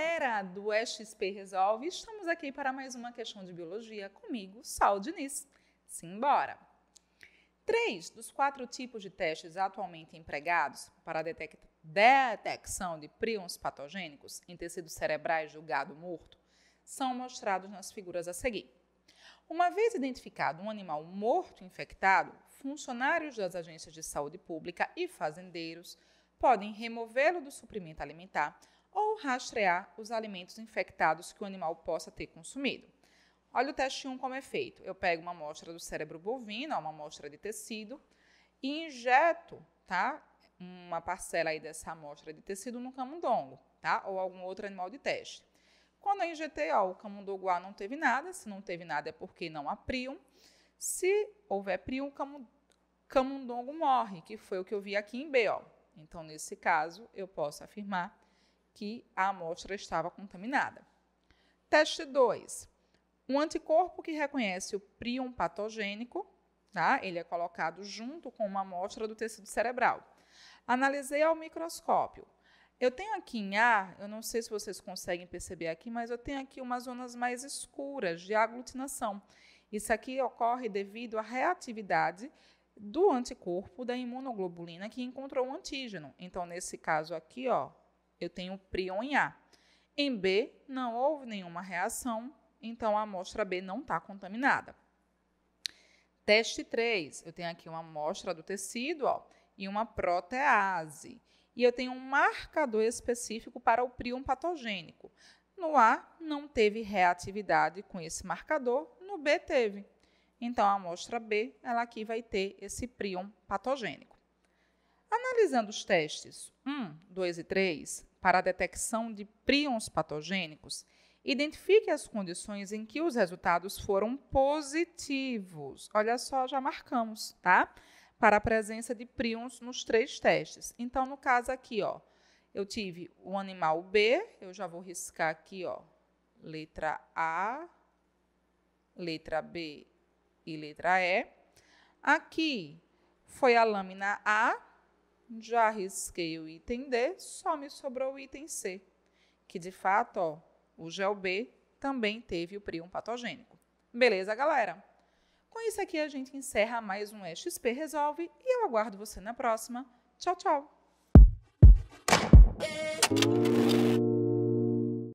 galera do SP Resolve, estamos aqui para mais uma questão de biologia comigo, Sal Diniz. Simbora! Três dos quatro tipos de testes atualmente empregados para a detecção de prions patogênicos em tecidos cerebrais julgado morto são mostrados nas figuras a seguir. Uma vez identificado um animal morto infectado, funcionários das agências de saúde pública e fazendeiros podem removê-lo do suprimento alimentar ou rastrear os alimentos infectados que o animal possa ter consumido. Olha o teste 1 como é feito. Eu pego uma amostra do cérebro bovino, uma amostra de tecido, e injeto, tá? Uma parcela aí dessa amostra de tecido no camundongo, tá? Ou algum outro animal de teste. Quando eu injetei, ó, o camundongo A não teve nada. Se não teve nada é porque não há prion. Se houver prion, o camundongo morre, que foi o que eu vi aqui em B, ó. Então, nesse caso, eu posso afirmar que a amostra estava contaminada. Teste 2. Um anticorpo que reconhece o prion patogênico, tá? ele é colocado junto com uma amostra do tecido cerebral. Analisei ao microscópio. Eu tenho aqui em A, eu não sei se vocês conseguem perceber aqui, mas eu tenho aqui umas zonas mais escuras de aglutinação. Isso aqui ocorre devido à reatividade do anticorpo da imunoglobulina que encontrou o antígeno. Então, nesse caso aqui, ó, eu tenho prion em A. Em B, não houve nenhuma reação, então a amostra B não está contaminada. Teste 3, eu tenho aqui uma amostra do tecido ó, e uma protease. E eu tenho um marcador específico para o prion patogênico. No A, não teve reatividade com esse marcador, no B teve. Então, a amostra B, ela aqui vai ter esse prion patogênico. Analisando os testes 1, 2 e 3 para a detecção de prions patogênicos, identifique as condições em que os resultados foram positivos. Olha só, já marcamos, tá? Para a presença de prions nos três testes. Então, no caso aqui, ó, eu tive o animal B, eu já vou riscar aqui, ó, letra A, letra B e letra E. Aqui foi a lâmina A, já risquei o item D, só me sobrou o item C, que de fato, ó, o gel B também teve o prion patogênico. Beleza, galera? Com isso aqui a gente encerra mais um XP Resolve e eu aguardo você na próxima. Tchau, tchau!